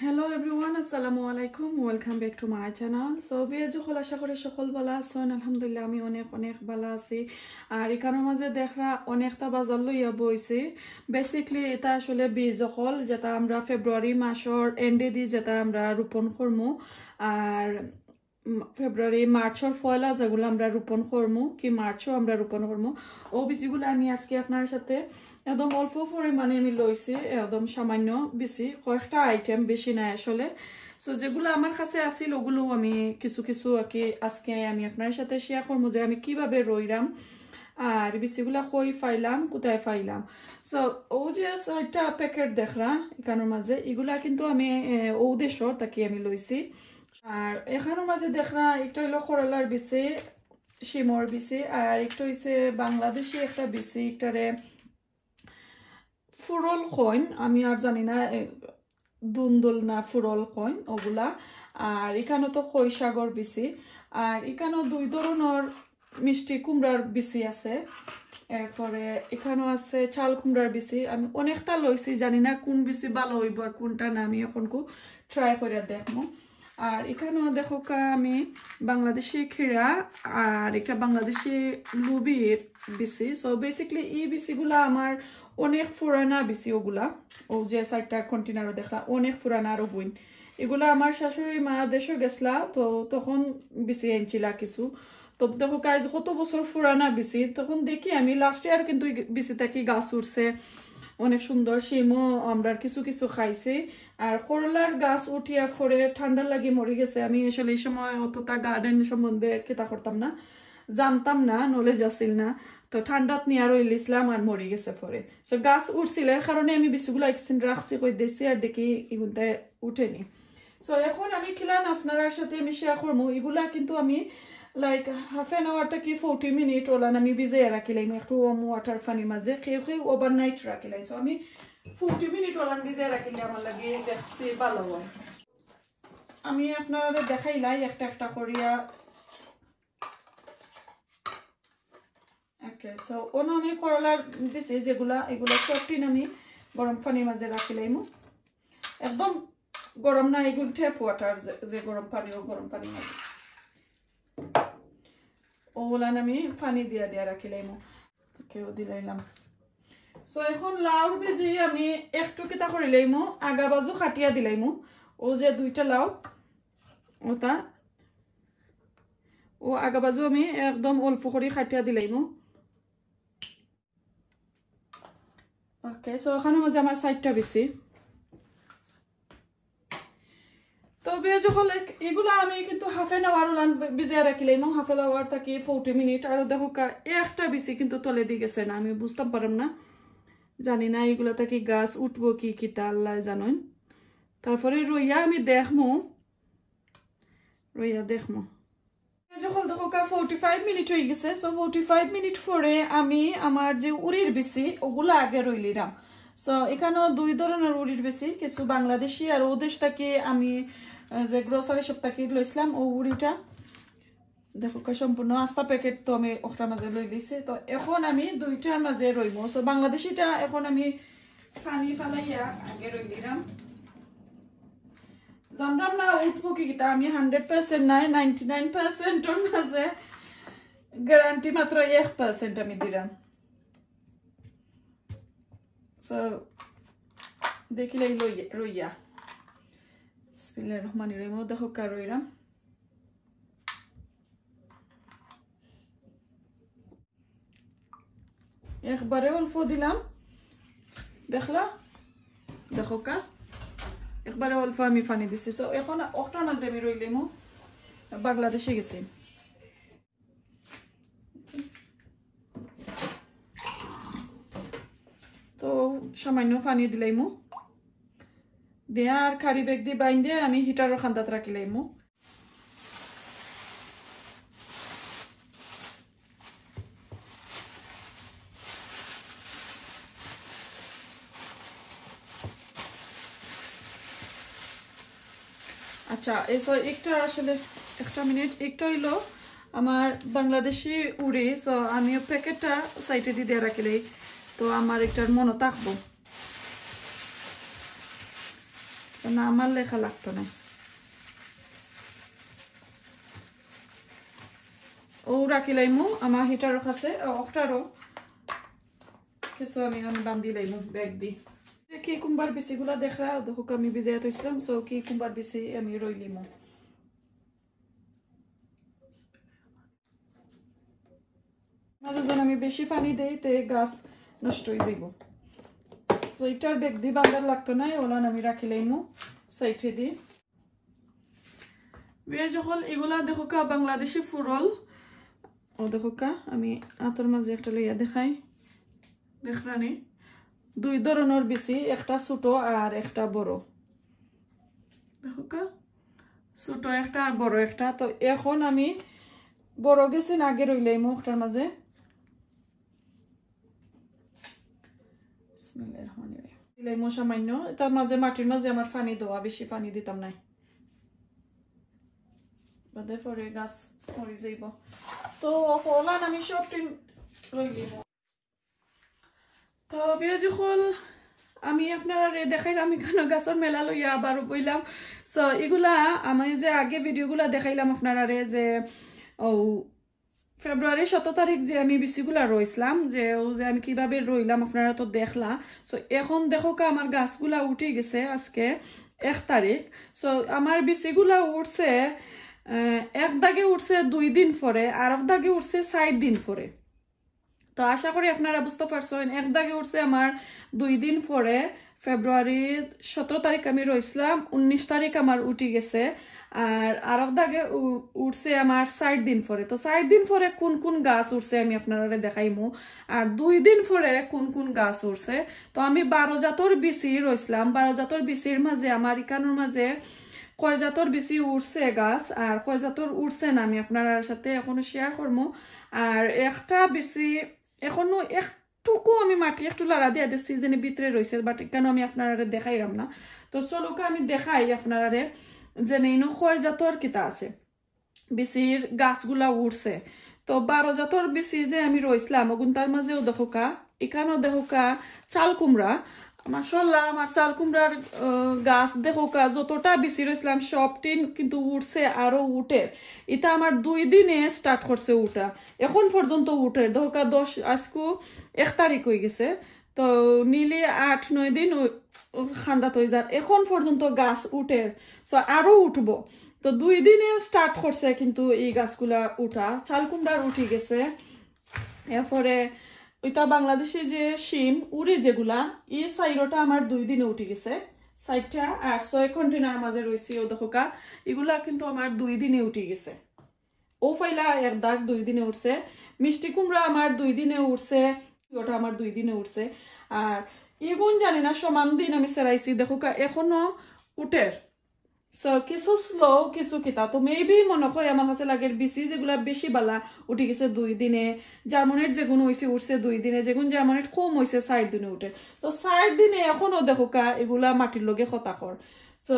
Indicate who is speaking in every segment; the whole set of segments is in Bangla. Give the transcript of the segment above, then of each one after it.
Speaker 1: হ্যালো এভরিওয়ান আসসালামু আলাইকুম welcome back to my channel so যখন আশা করি সকল বালা আছেন আলহামদুলিল্লাহ আমি অনেক অনেক বালা আছি আর এখানের মাঝে দেখরা অনেকটা বাজার লইয়া বইছে বেসিকলি এটা আসলে বীজ যখন যেটা আমরা ফেব্রুয়ারি মাসের এন্ডে দি যেটা আমরা রোপণ করমু আর ফেব্রুয়ারি মার্চর ফয়লা যেগুলো আমরা রোপণ করবো কি মার্চও আমরা রোপণ করবো ও বীজগুলো আমি আজকে আপনার সাথে একদম অল্প পরিমাণে আমি লইছি একদম সামান্য বেশি কয়েকটা আইটেম বেশি নাই আসলে সো যেগুলো আমার কাছে আসিল ওগুলো আমি কিছু কিছু আজকে আমি আপনার সাথে শেয়ার করবো যে আমি কিভাবে রইলাম আর বিচিগুলা কই ফাইলাম কোথায় ফাইলাম সো ও যে একটা প্যাকেট দেখরা এখানোর মাঝে এগুলা কিন্তু আমি ও দেশ তাকে আমি লইছি আর এখানের মাঝে দেখরা একটা হইলো করলার বিচি শিমর বিচি আর একটু হইছে বাংলাদেশি একটা বিচি একটারে ফুরল কইন আমি আর জানি না দুন্দল না ফুরল কইন ওগুলা আর এখানে তো কৈশাগর বিচি আর এখানেও দুই ধরনের মিষ্টি কুমড়ার বিচি আছে এরপরে এখানেও আছে চাল কুমড়ার বিচি আমি অনেকটা লইছি জানি না কোন বিচি ভালো হইব আর কোনটা না আমি এখন ট্রাই করে দেখবো আর এখানেও দেখো আমি বাংলাদেশি খেরা আর একটা বাংলাদেশি লুবির বিসি সো বেসিকলি এই বিসিগুলা আমার অনেক ফুরানা বিসি ওগুলা ও যে সাইডটা কন্টেনারও দেখলা অনেক ফুরানা আরও বইন এগুলো আমার শাশুড়ি মা দেশে গেছলা তো তখন বিসি আনছিলা কিছু তো দেখো কাজ কত বছর ফুরানা বিসি তখন দেখি আমি লাস্ট ইয়ার কিন্তু বিসিটা কি গাছ উঠছে অনেক সুন্দর শিমও আমরার কিছু কিছু খাইছি আর করলার গাছ উঠিয়া ফরে ঠান্ডা লাগিয়ে মরে গেছে আমি আসলে এই সময় অতটা গার্ডেন সম্বন্ধে কেতা করতাম না জানতাম না নলেজ আসিল না তো ঠান্ডাত নিয়ে আর ইলিসলাম আর মরে গেছে পরে সো গাছ উঠছিল এর কারণে আমি বেশিগুলো একদিন রাখছি কই দিয়েছি আর দেখি এগুনতে উঠেনি সো এখন আমি খিলান আপনার সাথে আমি শেয়ার করবো এগুলা কিন্তু আমি لايك هفين ورتا كي 40 مينيت ولا انا مي بيزي راكي لاي ميختو وم واتر فاني مزي خي خي وبر نايت راكي لاي سو امي 40 مينيت ولا انا بيزي راكي لاي مالا جي دخسي بالاو امي افنا را دخي لاي اخت اخت اخوريا اوكي سو اونا امي خورالا ديس ايز اگولا اگولا شوفتين امي গরম পানির মাঝে রাখি লাইমু একদম গরম না এগুলো ট্যাপ ওয়াটার যে গরম পানি ও গরম পানির মাঝে ওগুলান আমি ফানি দিয়া দিয়া রাখিলাইমু কেউ দিলাইলাম সো এখন লাউর বেজি আমি একটু কিতা করিলাইমু আগা বাজু কাটিয়া দিলাইমু ও যে দুইটা লাউ ওটা ও আগা বাজু আমি একদম অল্প করে খাটিয়া দিলাইমু ওকে সো এখানে মধ্যে আমার সাইডটা বেশি তো বেজে হলে এগুলো আমি কিন্তু হাফ এন আওয়ার ওলান বিজিয়া রাখিলে এবং হাফ এন আওয়ার থাকি ফোর্টি মিনিট দেখো একটা বেশি কিন্তু তলে দিয়ে গেছে না আমি না জানি না এগুলো থাকি গাছ উঠবো কি কি তা আল্লাহ জানেন তারপরে রইয়া আমি দেখমো রইয়া দেখমো যখন দেখো ফাইভ মিনিট হয়ে গেছে সো ফোর্টি ফাইভ মিনিট পরে আমি আমার যে উড়ির বেশি ওগুলো আগে রইলিরাম সো এখানেও দুই ধরনের উড়ির বেশি কিছু বাংলাদেশি আর ও থেকে আমি যে গ্রোসারি সপ্তাহ কি লইছিলাম ও উড়িটা দেখো সম্পূর্ণ আস্তা প্যাকেট তো আমি ওটার মাঝে লই লইছি তো এখন আমি দুইটার মাঝে রইব সো বাংলাদেশিটা এখন আমি পানি ফালাইয়া আগে রই দিলাম জানতাম না উঠবো কি কিতা আমি হান্ড্রেড পার্সেন্ট নাই নাইনটি নাইন পার্সেন্টর মাঝে গ্যারান্টি মাত্র এক পার্সেন্ট আমি দিলাম সো দেখিলেই লইয়া রইয়া বিসমিল্লা রহমান ইরাইম দেখো কারো ইরাম একবারে অল্প দিলাম দেখলা দেখো কা একবারে অল্প আমি পানি দিছি তো এখন অক্টার মাঝে আমি রইলাম বাংলাদেশে গেছি তো সামান্য পানি দিলাইমু দিয়া আর কারি বেগ দিয়ে বাইন দিয়ে আমি হিটারও খান্দাত রাখি লাইমু আচ্ছা এসো একটা আসলে একটা মিনিট একটা হইলো আমার বাংলাদেশি উড়ি সো আমি প্যাকেটটা সাইটে দিয়ে রাখিলেই তো আমার একটার মনে থাকবো কেন আমার লেখা লাগতো না ও রাখি লাইমু আমার হিটারও খাছে অক্টারও কিছু আমি লাইমু ব্যাগ দি কি কুম্বার দেখা দেখুক আমি বিজে থৈছিলাম সো কি কুম্বার বিচি আমি রই লিমু যখন আমি বেশি পানি দিই তে গাছ নষ্ট হয়ে যাইব তো বেগ দি বান্দার লাগতো না ওলান আমি রাখি লাইমু সাইটে দি বিয়া হল এগুলা দেখো কা বাংলাদেশি ফুরল ও দেখো কা আমি আতর মাঝে একটা লইয়া দেখাই দেখরানি দুই ধরনের বেশি একটা ছোট আর একটা বড় দেখো কা ছোট একটা আর বড় একটা তো এখন আমি বড় গেছি আগে রইলাইমু একটার মাঝে বিসমিল্লাহির রহমানির রহিম তার মাঝে মাটির মাঝে আমার পানি বেশি পানি দিতাম নাই বাদে পরে গাছ মরি যাইব তো ফলান আমি সব টিন আমি আপনারা দেখাইলাম এখানে গাছের মেলা লইয়া আবার বইলাম সো এগুলা আমি যে আগে ভিডিওগুলা দেখাইলাম আপনারা যে ও ফেব্রুয়ারি সতেরো তারিখ যে আমি বিচিগুলা রইছিলাম যে ও যে আমি কিভাবে রইলাম আপনারা তো দেখলা সো এখন দেখো আমার গাছগুলা উঠে গেছে আজকে এক তারিখ সো আমার বিচিগুলা উঠছে এক দাগে উঠছে দুই দিন পরে আর এক দাগে উঠছে ষাট দিন পরে তো আশা করি আপনারা বুঝতে পারছেন এক দাগে উঠছে আমার দুই দিন পরে ফেব্রুয়ারির সতেরো তারিখ আমি রয়েছিলাম উনিশ তারিখ আমার উঠি গেছে আর আরক দাগে উঠছে আমার ষাট দিন পরে তো ষাট দিন পরে কোন কোন গাছ উঠছে আমি আপনারা দেখাইমু আর দুই দিন পরে কোন কোন গাছ উঠছে তো আমি বারো জাতর বিসি রয়েছিলাম বারো জাতর বিসির মাঝে আমার ইকানোর মাঝে কয়জাতর বেশি উঠছে গাছ আর কয়জাতর উঠছে না আমি আপনার সাথে এখনো শেয়ার করবো আর একটা বেশি এখনো এক টুকু আমি মাটি একটু লড়া দিয়ে সিজনে ভিতরে রয়েছে বাট কেন আমি আপনারা দেখাইলাম না তো চলুকে আমি দেখাই আপনারা যে নেইনু ক্ষয় জাতর কিতা আছে বিচির গাছগুলা উঠছে তো বারো জাতর বিচি যে আমি রইছিলাম অগুন তার মাঝেও দেখোকা এখানেও দেখোকা চাল কুমড়া মাসাল্লাহ আমার কুমড়ার গাছ দেখো যতটা বিচি রয়েছিলাম সবটিন কিন্তু উঠছে আরো উঠে এটা আমার দুই দিনে স্টার্ট করছে উঠা এখন পর্যন্ত উঠে ধোকা দশ আজকু এক তারিখ হয়ে গেছে তো নিলে আট নয় দিন খান্দা হয়ে যার এখন পর্যন্ত গাছ উঠে সো আরো উঠব তো দুই দিনে স্টার্ট করছে কিন্তু এই গাছগুলা উঠা চাল কুমড়ার উঠে গেছে এরপরে ওইটা বাংলাদেশে যে শিম উড়ে যেগুলা এই সাইডটা আমার দুই দিনে উঠে গেছে সাইডটা আর ছয় কন্টেনার মাঝে রয়েছে ও দোকা এগুলা কিন্তু আমার দুই দিনে উঠে গেছে ও ফাইলা এক দাগ দুই দিনে উঠছে মিষ্টি কুমড়া আমার দুই দিনে উঠছে ওটা আমার দুই দিনে উঠছে আর এগুন জানি না সমান দিন আমি সেরাইছি দেখো এখনো উটের সো কিছু স্লো কিছু কিতা তো মেবি মনে হয় আমার কাছে লাগে বেশি যেগুলা বেশি বালা উঠি গেছে দুই দিনে জার্মানির যেগুন হয়েছে উঠছে দুই দিনে যেগুন জার্মানির কম হয়েছে চার দিনে উঠে তো চার দিনে এখনো কা এগুলা মাটির লগে হতাশৰ সো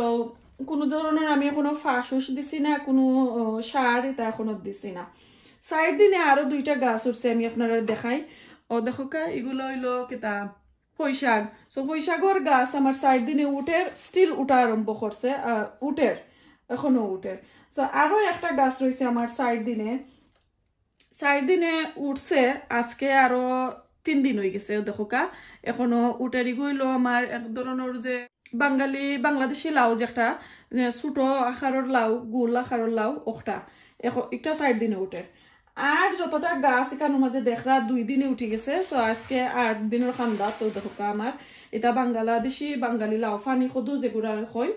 Speaker 1: কোনো ধরনের আমি এখনো ফাঁস ফাঁসুস দিছি না কোনো সার এটা এখনো দিছি না চার দিনে আরো দুইটা গাছ উঠছে আমি আপনারা দেখাই ও কা এগুলো হইলো কিতা পৈশাক সো পৈশাকর গাছ আমার সাইড দিনে উঠের স্টিল উঠা আরম্ভ করছে উঠের এখনো উঠের সো আরও একটা গাছ রয়েছে আমার সাইড দিনে সাইড দিনে উঠছে আজকে আরো তিন দিন হয়ে গেছে দেখো কা এখনো উটেরি গইল আমার এক ধরনের যে বাঙালি বাংলাদেশি লাউ যে একটা ছোট আকারের লাউ গোল আকারের লাউ ওখটা এখন একটা সাইড দিনে উঠে আর যতটা গাছ এখানো মাঝে দেখরা দুই দিনে উঠে গেছে সো আজকে আট দিনের খান্দা তো দেখো আমার এটা বাংলাদেশি বাঙ্গালি লাউ ফানি সদু যেগুলা হয়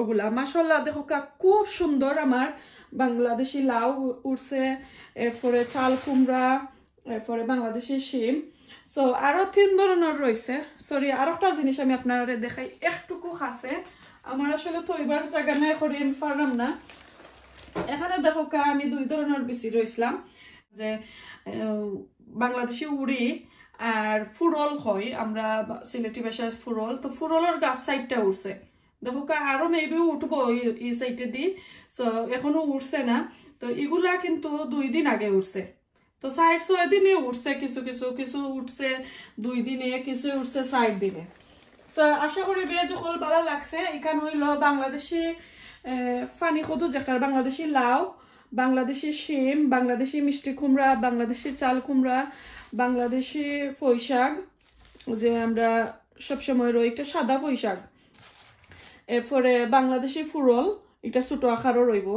Speaker 1: ওগুলা মাসাল্লাহ দেখো খুব সুন্দর আমার বাংলাদেশি লাউ উঠছে এরপরে চাল কুমড়া এরপরে বাংলাদেশি শিম সো আরো তিন ধরনের রয়েছে সরি আর একটা জিনিস আমি আপনারা দেখাই একটুকু খাসে আমার আসলে তো এবার জায়গা নাই করে ফার্ম না এখানে দেখো আমি দুই ধরনের বেশি রয়েছিলাম যে বাংলাদেশি উড়ি আর ফুরল হয় আমরা সিলেটি ভাষায় ফুরল তো ফুরলের গাছ সাইডটা উঠছে দেখো আরো মেবি উঠবো এই সাইডে দিয়ে তো এখনো উঠছে না তো এগুলা কিন্তু দুই দিন আগে উঠছে তো সাইড ছয় দিনে উঠছে কিছু কিছু কিছু উঠছে দুই দিনে কিছু উঠছে সাইড দিনে সো আশা করি বেয়ে যখন ভালো লাগছে এখানে হইল বাংলাদেশি ফানি কদু যেকার বাংলাদেশি লাউ বাংলাদেশি শিম বাংলাদেশি মিষ্টি কুমড়া বাংলাদেশি চাল কুমড়া বাংলাদেশি পৈশাক যে আমরা সবসময় রই একটা সাদা পৈশাক এরপরে বাংলাদেশি ফুরল এটা ছোট আকারও রইব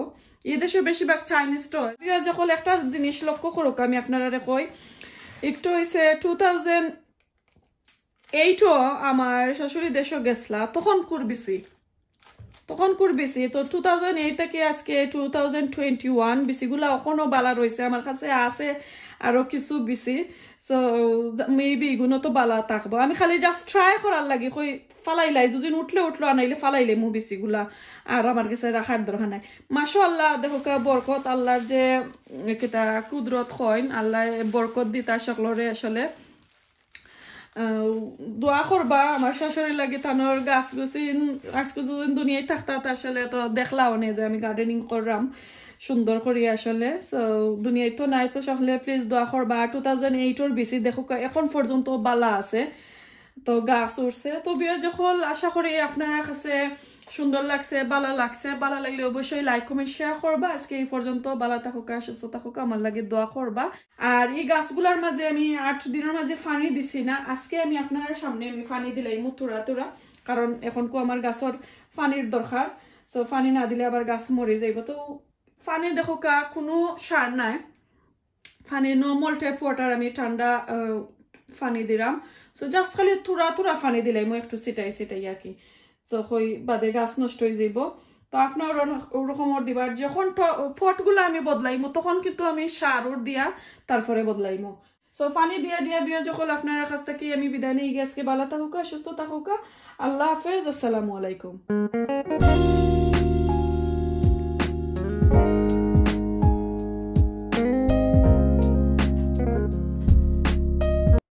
Speaker 1: এদেশে বেশিরভাগ চাইনিজ তো যখন একটা জিনিস লক্ষ্য করুক আমি আপনারা কই একটু হয়েছে টু থাউজেন্ড এইটও আমার শাশুড়ি দেশও গেছলা তখন করবিছি তখন বেশি তো টু থাউজেন্ড এইট থেকে আজকে টু থাউজেন্ড টোয়েন্টি ওয়ান বেশিগুলো এখনও বালা রয়েছে আমার কাছে আছে আরও কিছু বেশি সো মেবি এগুলো তো বালা থাকবো আমি খালি জাস্ট ট্রাই করার লাগে কই ফালাইলাই দুদিন উঠলে উঠলো আনাইলে ফালাইলে মু বিসিগুলা আর আমার কাছে রাখার দরকার নাই মাসো আল্লাহ দেখো বরকত আল্লাহর যে কেটা কুদরত হয় আল্লাহ বরকত দিতা সকলরে আসলে দোয়া করবা আমার শাশুড়ি লাগে থানোর গাছ গুছি গাছ গুছি দুনিয়ায় থাকতা আসলে তো দেখলাও নে যে আমি গার্ডেনিং করলাম সুন্দর করি আসলে সো দুনিয়ায় তো নাই তো সকলে প্লিজ দোয়া করবা টু থাউজেন্ড এইটর বেশি দেখো এখন পর্যন্ত বালা আছে তো গাছ উঠছে তবে যখন আশা করি আপনার কাছে সুন্দর লাগছে বালা লাগছে বালা লাগলে অবশ্যই লাইক কমেন্ট শেয়ার করবা আজকে এই পর্যন্ত বালা থাকুকা সুস্থ থাকুকা আমার লাগে দোয়া করবা আর এই গাছগুলার মাঝে আমি আট দিনের মাঝে ফানি দিছি না আজকে আমি আপনার সামনে আমি ফানি দিলাই মুথুরা তুরা কারণ এখন কো আমার গাছর ফানির দরকার সো ফানি না দিলে আবার গাছ মরে যাইব তো ফানি কা কোনো সার নাই ফানি নর্মাল টাইপ ওয়াটার আমি ঠান্ডা ফানি দিলাম সো জাস্ট খালি থুরা থুরা ফানি দিলাই মই একটু সিটাই সিটাই আর কি চই বাদে গাছ নষ্ট হয়ে যাব তো আপনার ওরকমর দিবার যখন ফটগুলো আমি বদলাইমো তখন কিন্তু আমি সার দিয়া তারপরে বদলাইমো সো ফানি দিয়া দিয়া বিয়া যখন আপনার কাছ থেকে আমি বিদায় নিয়ে গেছি বালা থাকুকা সুস্থ থাকুকা আল্লাহ হাফেজ আসসালামু আলাইকুম